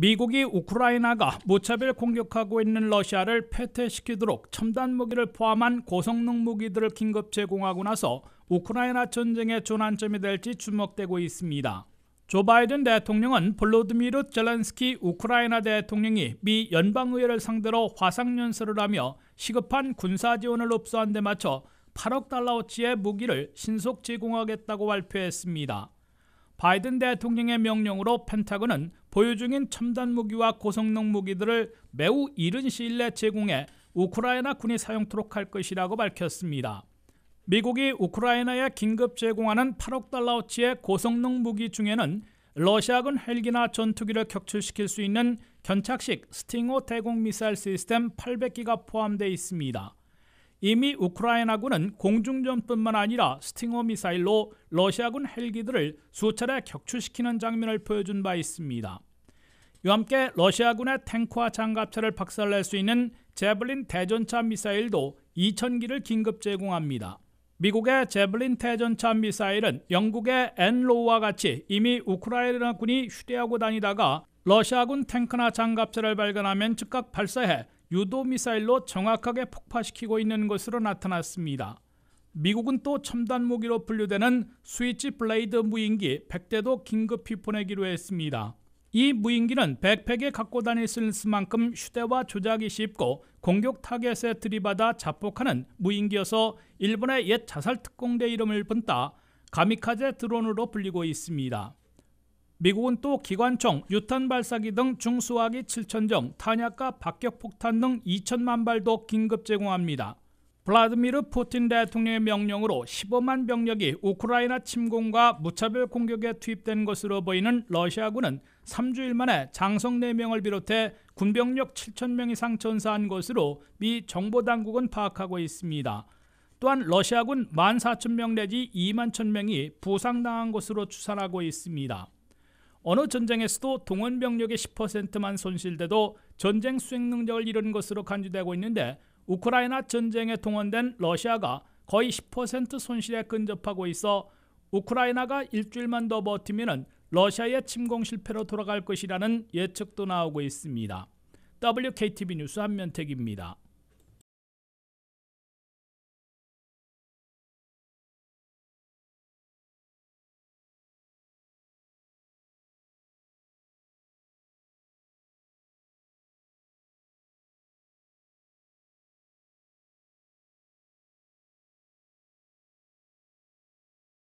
미국이 우크라이나가 무차별 공격하고 있는 러시아를 폐퇴시키도록 첨단 무기를 포함한 고성능 무기들을 긴급 제공하고 나서 우크라이나 전쟁의 전환점이 될지 주목되고 있습니다. 조 바이든 대통령은 볼로드미르 젤렌스키 우크라이나 대통령이 미 연방의회를 상대로 화상연설을 하며 시급한 군사 지원을 ob수한 데 맞춰 8억 달러어치의 무기를 신속 제공하겠다고 발표했습니다. 바이든 대통령의 명령으로 펜타곤은 보유 중인 첨단 무기와 고성능 무기들을 매우 이른 시일 내 제공해 우크라이나 군이 사용토록 할 것이라고 밝혔습니다. 미국이 우크라이나에 긴급 제공하는 8억 달러어치의 고성능 무기 중에는 러시아군 헬기나 전투기를 격추시킬 수 있는 견착식 스팅호 대공 미사일 시스템 800기가 포함되어 있습니다. 이미 우크라이나군은 공중전뿐만 아니라 스팅어 미사일로 러시아군 헬기들을 수차례 격추시키는 장면을 보여준 바 있습니다. 이와 함께 러시아군의 탱크와 장갑차를 박살낼 수 있는 제블린 대전차 미사일도 2,000기를 긴급 제공합니다. 미국의 제블린 대전차 미사일은 영국의 엔로우와 같이 이미 우크라이나군이 휴대하고 다니다가 러시아군 탱크나 장갑차를 발견하면 즉각 발사해 유도 미사일로 정확하게 폭파시키고 있는 것으로 나타났습니다. 미국은 또 첨단 무기로 분류되는 스위치 블레이드 무인기 100대도 긴급히 보내기로 했습니다. 이 무인기는 백팩에 갖고 다닐 수 있을 만큼 휴대와 조작이 쉽고 공격 타겟에 들이받아 자폭하는 무인기여서 일본의 옛 자살특공대 이름을 본다 가미카제 드론으로 불리고 있습니다. 미국은 또 기관총, 유탄 발사기 등 중수화기 7천 정, 탄약과 박격폭탄 등 2천만 발도 긴급 제공합니다. 블라드미르 푸틴 대통령의 명령으로 15만 병력이 우크라이나 침공과 무차별 공격에 투입된 것으로 보이는 러시아군은 3주일 만에 장성 4명을 비롯해 군병력 7천 명 이상 전사한 것으로 미 정보당국은 파악하고 있습니다. 또한 러시아군 1만 4천 명 내지 2만 천 명이 부상당한 것으로 추산하고 있습니다. 어느 전쟁에서도 동원 병력의 10%만 손실돼도 전쟁 수행 능력을 잃은 것으로 간주되고 있는데 우크라이나 전쟁에 동원된 러시아가 거의 10% 손실에 근접하고 있어 우크라이나가 일주일만 더 버티면 러시아의 침공 실패로 돌아갈 것이라는 예측도 나오고 있습니다. WKTV 뉴스 한면택입니다.